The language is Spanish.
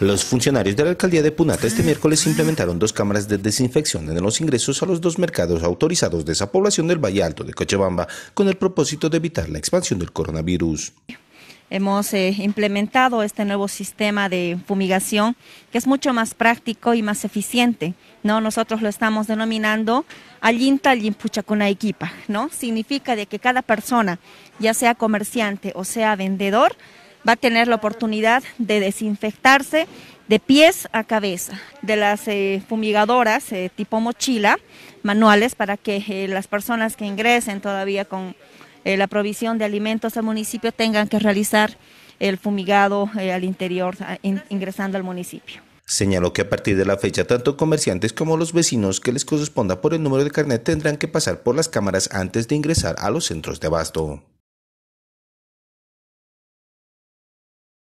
Los funcionarios de la alcaldía de Punata este miércoles implementaron dos cámaras de desinfección en los ingresos a los dos mercados autorizados de esa población del Valle Alto de Cochabamba con el propósito de evitar la expansión del coronavirus. Hemos eh, implementado este nuevo sistema de fumigación que es mucho más práctico y más eficiente. ¿no? Nosotros lo estamos denominando Allinta Equipa, ¿no? Significa de que cada persona, ya sea comerciante o sea vendedor, va a tener la oportunidad de desinfectarse de pies a cabeza, de las eh, fumigadoras eh, tipo mochila, manuales para que eh, las personas que ingresen todavía con la provisión de alimentos al municipio tengan que realizar el fumigado al interior, ingresando al municipio. Señaló que a partir de la fecha, tanto comerciantes como los vecinos que les corresponda por el número de carnet tendrán que pasar por las cámaras antes de ingresar a los centros de abasto.